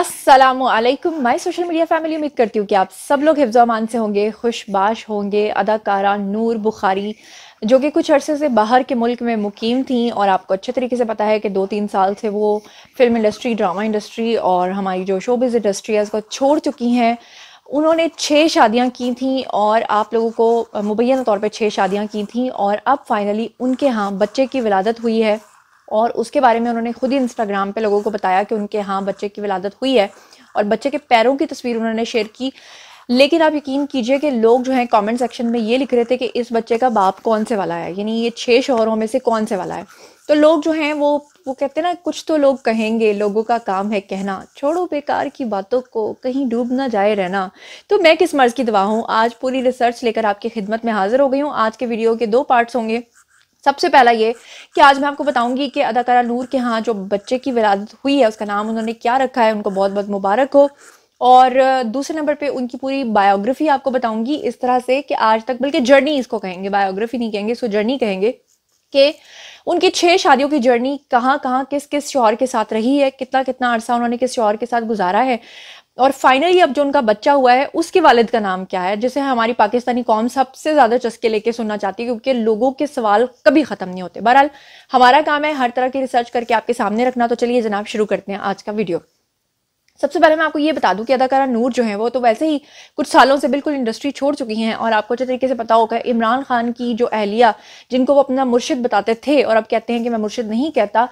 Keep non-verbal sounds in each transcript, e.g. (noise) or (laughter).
असलम मैं social media family उम्मीद करती हूँ कि आप सब लोग हिफ्ज़ामान से होंगे खुशबाश होंगे अदाकारा नूर बुखारी जो कि कुछ अरसे से बाहर के मुल्क में मुकीम थी और आपको अच्छे तरीके से पता है कि दो तीन साल से वो फिल्म इंडस्ट्री ड्रामा इंडस्ट्री और हमारी जो शोबिज़ इंडस्ट्री है उसको छोड़ चुकी हैं उन्होंने छः शादियाँ की थी और आप लोगों को मुबैना तौर पर छः शादियाँ की थी और अब फाइनली उनके यहाँ बच्चे की विलादत हुई है और उसके बारे में उन्होंने खुद ही इंस्टाग्राम पे लोगों को बताया कि उनके यहाँ बच्चे की विलादत हुई है और बच्चे के पैरों की तस्वीर उन्होंने शेयर की लेकिन आप यकीन कीजिए कि लोग जो हैं कमेंट सेक्शन में ये लिख रहे थे कि इस बच्चे का बाप कौन से वाला है यानी ये छः शोहरों में से कौन से वाला है तो लोग जो हैं वो वो कहते हैं ना कुछ तो लोग कहेंगे लोगों का काम है कहना छोड़ो बेकार की बातों को कहीं डूब ना जाए रहना तो मैं किस मर्ज़ की दवा हूँ आज पूरी रिसर्च लेकर आपकी खिदमत में हाज़िर हो गई हूँ आज के वीडियो के दो पार्ट्स होंगे सबसे पहला ये कि आज मैं आपको बताऊंगी कि अदाकारा नूर के यहाँ जो बच्चे की विरादत हुई है उसका नाम उन्होंने क्या रखा है उनको बहुत बहुत मुबारक हो और दूसरे नंबर पे उनकी पूरी बायोग्राफी आपको बताऊंगी इस तरह से कि आज तक बल्कि जर्नी इसको कहेंगे बायोग्राफी नहीं कहेंगे इसको जर्नी कहेंगे कि उनकी छह शादियों की जर्नी कहाँ कहाँ किस किस शौहर के साथ रही है कितना कितना अरसा उन्होंने किस शौहर के साथ गुजारा है और फाइनली अब जो उनका बच्चा हुआ है उसके वालिद का नाम क्या है जिसे हमारी पाकिस्तानी कौम सबसे ज़्यादा चस्के लेके सुनना चाहती है क्योंकि लोगों के सवाल कभी ख़त्म नहीं होते बहरहाल हमारा काम है हर तरह की रिसर्च करके आपके सामने रखना तो चलिए जनाब शुरू करते हैं आज का वीडियो सबसे पहले मैं आपको ये बता दूं कि अदाकारा नूर जो है वो तो वैसे ही कुछ सालों से बिल्कुल इंडस्ट्री छोड़ चुकी हैं और आपको अच्छे तरीके से पता होगा इमरान खान की जो अहलिया जिनको वो अपना मुर्शिद बताते थे और अब कहते हैं कि मैं मुर्शिद नहीं कहता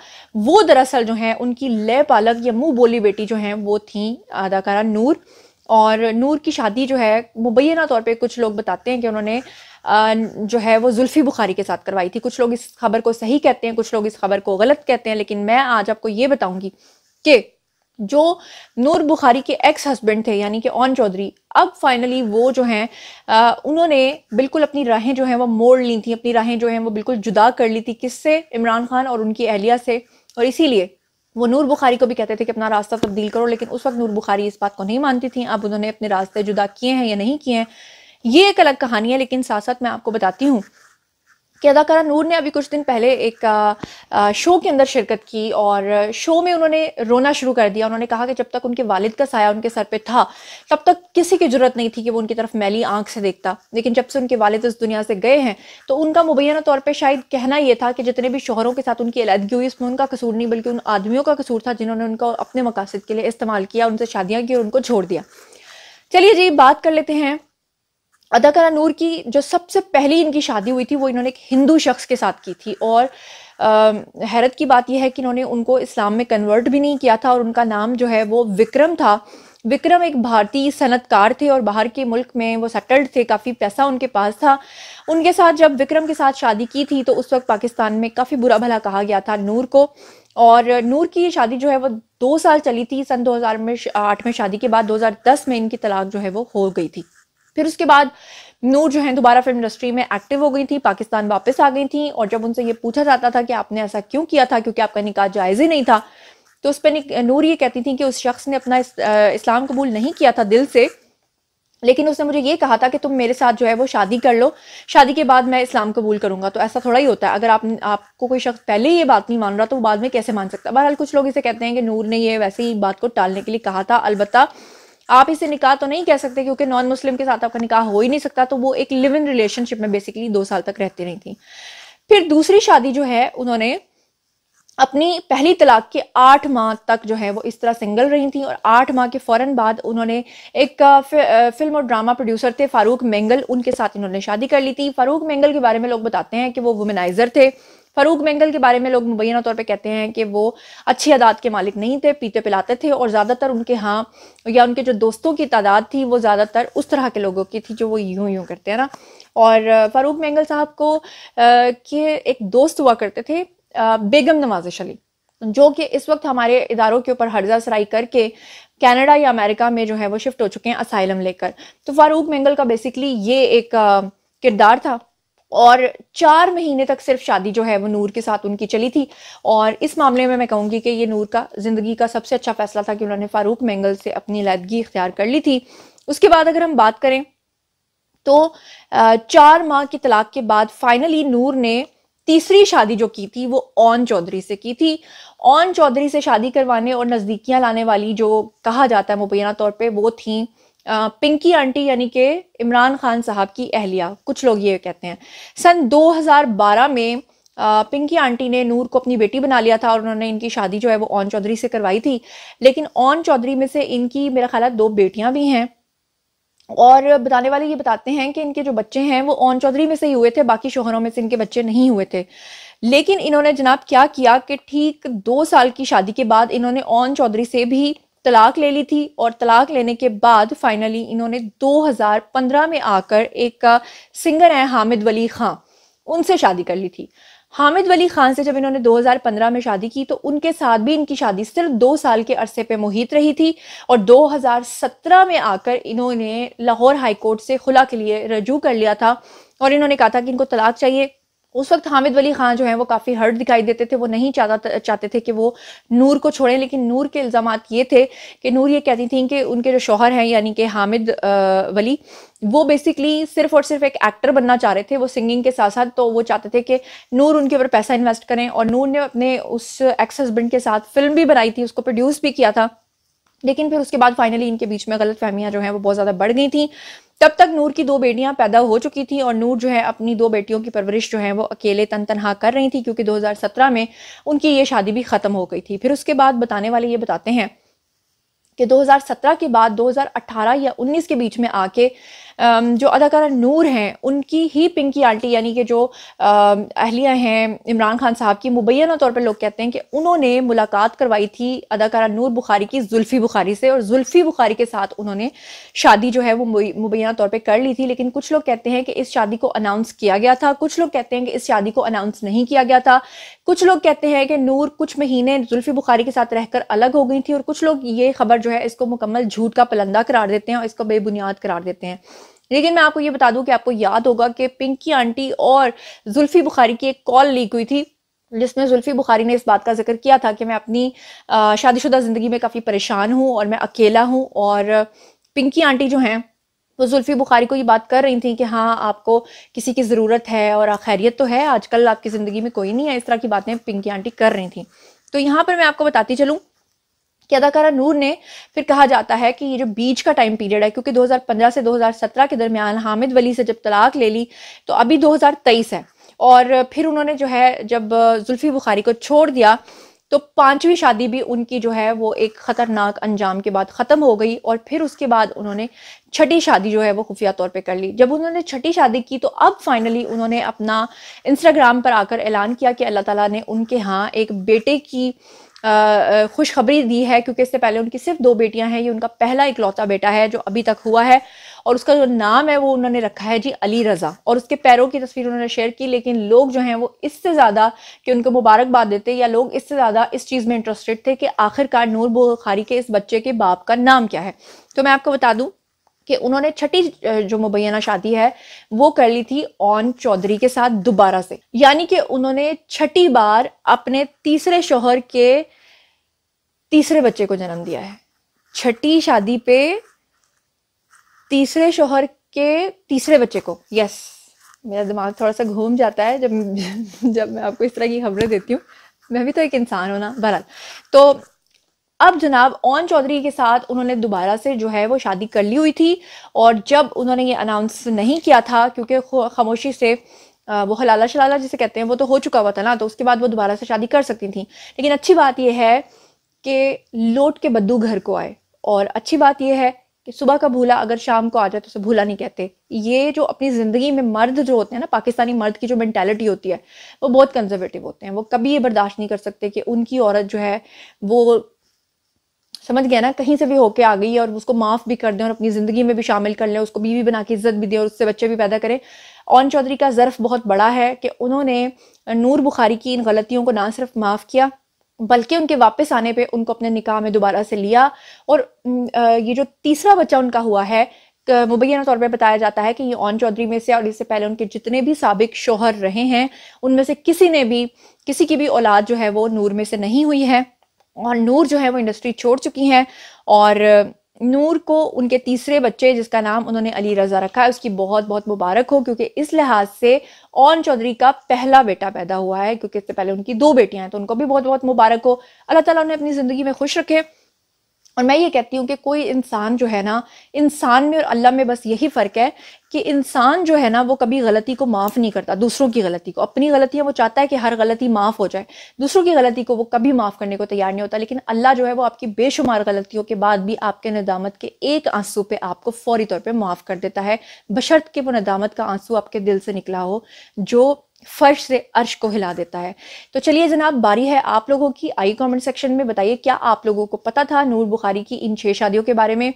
वो दरअसल जो है उनकी लय पालक या मुँह बोली बेटी जो हैं वो थी अदाकारा नूर और नूर की शादी जो है मुबैना तौर पर कुछ लोग बताते हैं कि उन्होंने जो है वो जुल्फ़ी बुखारी के साथ करवाई थी कुछ लोग इस खबर को सही कहते हैं कुछ लोग इस खबर को गलत कहते हैं लेकिन मैं आज आपको ये बताऊँगी कि जो नूर बुखारी के एक्स हस्बैंड थे यानी कि ओन चौधरी अब फाइनली वो जो हैं उन्होंने बिल्कुल अपनी राहें जो हैं वो मोड़ ली थी अपनी राहें जो हैं वो बिल्कुल जुदा कर ली थी किससे इमरान खान और उनकी अहलिया से और इसीलिए वो नूर बुखारी को भी कहते थे कि अपना रास्ता तब्दील करो लेकिन उस वक्त नूर बुखारी इस बात को नहीं मानती थी अब उन्होंने अपने रास्ते जुदा किए हैं या नहीं किए हैं ये एक अलग कहानी है लेकिन साथ साथ मैं आपको बताती हूँ कि अदाकारा नूर ने अभी कुछ दिन पहले एक आ, शो के अंदर शिरकत की और शो में उन्होंने रोना शुरू कर दिया उन्होंने कहा कि जब तक उनके वालिद का साया उनके सर पे था तब तक किसी की जरूरत नहीं थी कि वो उनकी तरफ मैली आंख से देखता लेकिन जब से उनके वालिद इस दुनिया से गए हैं तो उनका मुबैना तौर पर शायद कहना यह था कि जितने भी शोहरों के साथ उनकी अलहदगी हुई इसमें उनका कसूर नहीं बल्कि उन आदमियों का कसूर था जिन्होंने उनको अपने मकासद के लिए इस्तेमाल किया उनसे शादियाँ की और उनको छोड़ दिया चलिए जी बात कर लेते हैं अदाकारा नूर की जो सबसे पहली इनकी शादी हुई थी वो इन्होंने एक हिंदू शख्स के साथ की थी और आ, हैरत की बात यह है कि इन्होंने उनको इस्लाम में कन्वर्ट भी नहीं किया था और उनका नाम जो है वो विक्रम था विक्रम एक भारतीय सनतकार थे और बाहर के मुल्क में वो सेटल्ड थे काफ़ी पैसा उनके पास था उनके साथ जब विक्रम के साथ शादी की थी तो उस वक्त पाकिस्तान में काफ़ी बुरा भला कहा गया था नूर को और नूर की ये शादी जो है वो दो साल चली थी सन 2008 में आठ में शादी के बाद 2010 में इनकी तलाक जो है वो हो गई थी फिर उसके बाद नूर जो है दोबारा फिल्म इंडस्ट्री में एक्टिव हो गई थी पाकिस्तान वापस आ गई थी और जब उनसे ये पूछा जाता था कि आपने ऐसा क्यों किया था क्योंकि आपका निकाह जायज़ ही नहीं था तो उस पर नूर ये कहती थी कि उस शख्स ने अपना इस, आ, इस्लाम कबूल नहीं किया था दिल से लेकिन उसने मुझे ये कहा था कि तुम मेरे साथ जो है वो शादी कर लो शादी के बाद मैं इस्लाम कबूल करूंगा तो ऐसा थोड़ा ही होता है अगर आप आपको कोई शख्स पहले ही ये बात नहीं मान रहा तो वो बाद में कैसे मान सकता बहरहाल कुछ लोग इसे कहते हैं कि नूर ने ये वैसे ही बात को टालने के लिए कहा था अलबत्ता आप इसे निकाह तो नहीं कह सकते क्योंकि नॉन मुस्लिम के साथ आपका निकाह हो ही नहीं सकता तो वो एक लिव इन रिलेशनशिप में बेसिकली दो साल तक रहती नहीं थी फिर दूसरी शादी जो है उन्होंने अपनी पहली तलाक के आठ माह तक जो है वो इस तरह सिंगल रही थी और आठ माह के फ़ौर बाद उन्होंने एक फिल्म और ड्रामा प्रोड्यूसर थे फ़ारूक मेंगल उनके साथ इन्होंने शादी कर ली थी फ़ारूक मेंगल के बारे में लोग बताते हैं कि वो वुमेनाइज़र थे फ़ारूक मेंगल के बारे में लोग मुबैना तौर पे कहते हैं कि वो अच्छी अदात के मालिक नहीं थे पीते पिलाते थे और ज़्यादातर उनके यहाँ या उनके जो दोस्तों की तादाद थी वो ज़्यादातर उस तरह के लोगों की थी जो वो यूं यूं करते हैं ना और फ़ारूक मेंगल साहब को के एक दोस्त हुआ करते थे बेगम नवाजिश अली जो कि इस वक्त हमारे इदारों के ऊपर हर्जा सराई करके कनाडा या अमेरिका में जो है वो शिफ्ट हो चुके हैं असाइलम लेकर तो फारूक मेंगल का बेसिकली ये एक किरदार था और चार महीने तक सिर्फ शादी जो है वो नूर के साथ उनकी चली थी और इस मामले में मैं कहूँगी कि ये नूर का ज़िंदगी का सबसे अच्छा फैसला था कि उन्होंने फारूक मेंगल से अपनी लैदगी इख्तियार कर ली थी उसके बाद अगर हम बात करें तो चार माह की तलाक के बाद फाइनली नूर ने तीसरी शादी जो की थी वो ओन चौधरी से की थी ओन चौधरी से शादी करवाने और नज़दीकियाँ लाने वाली जो कहा जाता है मुबैना तौर पर वो थी पिंकी आंटी यानी कि इमरान खान साहब की अहलिया कुछ लोग ये कहते हैं सन 2012 में पिंकी आंटी ने नूर को अपनी बेटी बना लिया था और उन्होंने इनकी शादी जो है वो ओन चौधरी से करवाई थी लेकिन ओन चौधरी में से इनकी मेरा ख्याल दो बेटियां भी हैं और बताने वाले ये बताते हैं कि इनके जो बच्चे हैं वो ओन चौधरी में से ही हुए थे बाकी शोहरों में से इनके बच्चे नहीं हुए थे लेकिन इन्होंने जनाब क्या किया कि ठीक दो साल की शादी के बाद इन्होंने ओन चौधरी से भी तलाक ले ली थी और तलाक लेने के बाद फाइनली इन्होंने 2015 में आकर एक सिंगर हैं हामिद वली खां उनसे शादी कर ली थी हामिद वली खान से जब इन्होंने 2015 में शादी की तो उनके साथ भी इनकी शादी सिर्फ दो साल के अरसे पे मुहित रही थी और 2017 में आकर इन्होंने लाहौर हाई कोर्ट से खुला के लिए रजू कर लिया था और इन्होंने कहा था कि इनको तलाक चाहिए उस वक्त हामिद वली खान जो है वो काफ़ी हर्ट दिखाई देते थे वो नहीं चाहता चाहते थे कि वो नूर को छोड़ें लेकिन नूर के इल्ज़ाम ये थे कि नूर ये कहती थी कि उनके जो शोहर हैं यानी कि हामिद वली वो बेसिकली सिर्फ और सिर्फ एक एक्टर बनना चाह रहे थे वो सिंगिंग के साथ साथ तो वो चाहते थे कि नूर उनके ऊपर पैसा इन्वेस्ट करें और नूर ने अपने उस एक्स हस्बैंड के साथ फिल्म भी बनाई थी उसको प्रोड्यूस भी किया था लेकिन फिर उसके बाद फाइनली इनके बीच में गलत फहमियाँ जो हैं वो बहुत ज़्यादा बढ़ गई थी तब तक नूर की दो बेटियां पैदा हो चुकी थी और नूर जो है अपनी दो बेटियों की परवरिश जो है वो अकेले तन तनहा कर रही थी क्योंकि 2017 में उनकी ये शादी भी ख़त्म हो गई थी फिर उसके बाद बताने वाले ये बताते हैं कि 2017 के बाद 2018 या 19 के बीच में आके जो अदाकारा नूर हैं उनकी ही पिंकी आंटी यानी कि जो अहलिया हैं इमरान खान साहब की मुबैना तौर पर लोग कहते हैं कि उन्होंने मुलाकात करवाई थी अदाकारा नूर बुखारी की जुल्फ़ी बुखारी से और जुल्फ़ी बुखारी के साथ उन्होंने शादी जो है वो मुबैना तौर पर कर ली थी लेकिन कुछ लोग कहते हैं कि इस शादी को अनाउंस किया गया था कुछ लोग कहते हैं कि इस शादी को अनाउंस नहीं किया गया था कुछ लोग कहते हैं कि नूर कुछ महीने जुल्फ़ी बुखारी के साथ रहकर अलग हो गई थी और कुछ लोग ये खबर जो है इसको मुकम्मल झूठ का पलंदा करार देते हैं और इसको बेबुनियाद करार देते हैं लेकिन मैं आपको ये बता दूं कि आपको याद होगा कि पिंकी आंटी और जुल्फी बुखारी की एक कॉल लीक हुई थी जिसमें जुल्फी बुखारी ने इस बात का जिक्र किया था कि मैं अपनी शादीशुदा ज़िंदगी में काफ़ी परेशान हूँ और मैं अकेला हूँ और पिंकी आंटी जो हैं वो तो जुल्फी बुखारी को ये बात कर रही थी कि हाँ आपको किसी की ज़रूरत है और खैरियत तो है आजकल आपकी ज़िंदगी में कोई नहीं है इस तरह की बातें पिंकी आंटी कर रही थी तो यहाँ पर मैं आपको बताती चलूँ कि अदाकारा नूर ने फिर कहा जाता है कि ये जो बीच का टाइम पीरियड है क्योंकि 2015 से 2017 के दरमियान हामिद वली से जब तलाक ले ली तो अभी 2023 है और फिर उन्होंने जो है जब जुल्फ़ी बुखारी को छोड़ दिया तो पांचवी शादी भी उनकी जो है वो एक ख़तरनाक अंजाम के बाद ख़त्म हो गई और फिर उसके बाद उन्होंने छठी शादी जो है वो खुफिया तौर पे कर ली जब उन्होंने छठी शादी की तो अब फाइनली उन्होंने अपना इंस्टाग्राम पर आकर ऐलान किया कि अल्लाह ताला ने उनके यहाँ एक बेटे की खुशखबरी दी है क्योंकि इससे पहले उनकी सिर्फ दो बेटियां हैं ये उनका पहला इकलौता बेटा है जो अभी तक हुआ है और उसका जो नाम है वो उन्होंने रखा है जी अली रज़ा और उसके पैरों की तस्वीर उन्होंने शेयर की लेकिन लोग जो हैं वो इससे ज़्यादा कि उनको मुबारकबाद देते या लोग इससे ज़्यादा इस चीज़ में इंटरेस्टेड थे कि आखिरकार नूर बुखारी के इस बच्चे के बाप का नाम क्या है तो मैं आपको बता दूँ कि उन्होंने छठी जो मुबैना शादी है वो कर ली थी ओन चौधरी के साथ दोबारा से यानी कि उन्होंने छठी बार अपने तीसरे शोहर के तीसरे बच्चे को जन्म दिया है छठी शादी पे तीसरे शोहर के तीसरे बच्चे को यस मेरा दिमाग थोड़ा सा घूम जाता है जब (laughs) जब मैं आपको इस तरह की खबरें देती हूँ मैं भी तो एक इंसान हूँ ना बहरहाल तो अब जनाब ओन चौधरी के साथ उन्होंने दोबारा से जो है वो शादी कर ली हुई थी और जब उन्होंने ये अनाउंस नहीं किया था क्योंकि खामोशी से वो हलाला शलाला जिसे कहते हैं वो तो हो चुका हुआ था ना तो उसके बाद वो दोबारा से शादी कर सकती थी लेकिन अच्छी बात यह है कि लोट के बद्दू घर को आए और अच्छी बात यह है कि सुबह का भूला अगर शाम को आ जाए तो उसे भूला नहीं कहते ये जो अपनी ज़िंदगी में मर्द जो होते हैं ना पाकिस्तानी मर्द की जो मैंटेलिटी होती है वो बहुत कंजर्वेटिव होते हैं वो कभी ये बर्दाश्त नहीं कर सकते कि उनकी औरत जो है वो समझ गया ना कहीं से भी होके आ गई और उसको माफ भी कर दें और अपनी जिंदगी में भी शामिल कर लें उसको बीवी बना के इज्जत भी दें और उससे बच्चे भी पैदा करें ओन चौधरी का ज़र्फ बहुत बड़ा है कि उन्होंने नूर बुखारी की इन गलतियों को ना सिर्फ माफ़ किया बल्कि उनके वापस आने पे उनको अपने निकाह में दोबारा से लिया और ये जो तीसरा बच्चा उनका हुआ है मुबैना तौर पर बताया जाता है कि ये ओन चौधरी में से और इससे पहले उनके जितने भी सबक शोहर रहे हैं उनमें से किसी ने भी किसी की भी औलाद जो है वो नूर में से नहीं हुई है और नूर जो है वो इंडस्ट्री छोड़ चुकी हैं और नूर को उनके तीसरे बच्चे जिसका नाम उन्होंने अली रज़ा रखा है उसकी बहुत बहुत मुबारक हो क्योंकि इस लिहाज से ओन चौधरी का पहला बेटा पैदा हुआ है क्योंकि इससे पहले उनकी दो बेटियां हैं तो उनको भी बहुत बहुत मुबारक हो अल्लाह ताला उन्हें अपनी ज़िंदगी में खुश रखे और मैं ये कहती हूँ कि कोई इंसान जो है ना इंसान में और अल्लाह में बस यही फ़र्क है कि इंसान जो है ना वो कभी गलती को माफ़ नहीं करता दूसरों की गलती को अपनी गलतियाँ वो चाहता है कि हर गलती माफ़ हो जाए दूसरों की गलती को वो कभी माफ़ करने को तैयार नहीं होता लेकिन अल्लाह जो है वो आपकी बेशुमार गलतियों के बाद भी आपके नदामत के एक आंसू पर आपको फौरी तौर पर माफ़ कर देता है बशर्त के वो नदामत का आंसू आपके दिल से निकला हो जो फर्श से अर्श को हिला देता है तो चलिए जनाब बारी है आप लोगों की आई कमेंट सेक्शन में बताइए क्या आप लोगों को पता था नूर बुखारी की इन छह शादियों के बारे में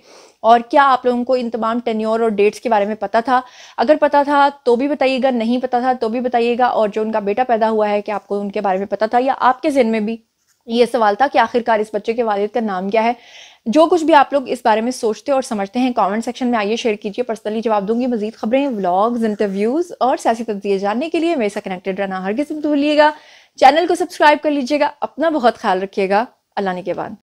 और क्या आप लोगों को इन तमाम टेन्योर और डेट्स के बारे में पता था अगर पता था तो भी बताइएगा नहीं पता था तो भी बताइएगा और जो उनका बेटा पैदा हुआ है क्या आपको उनके बारे में पता था या आपके जहन में भी ये सवाल था कि आखिरकार इस बच्चे के वालिद का नाम क्या है जो कुछ भी आप लोग इस बारे में सोचते और समझते हैं कमेंट सेक्शन में आइए शेयर कीजिए पर्सनली जवाब दूंगी मजीद खबरें व्लॉग्स इंटरव्यूज़ और सियासी तब्दीलियाँ जानने के लिए मेरे साथ कनेक्टेड रहना हर किसी भूलिएगा चैनल को सब्सक्राइब कर लीजिएगा अपना बहुत ख्याल रखिएगा अल्लाह ने के बाद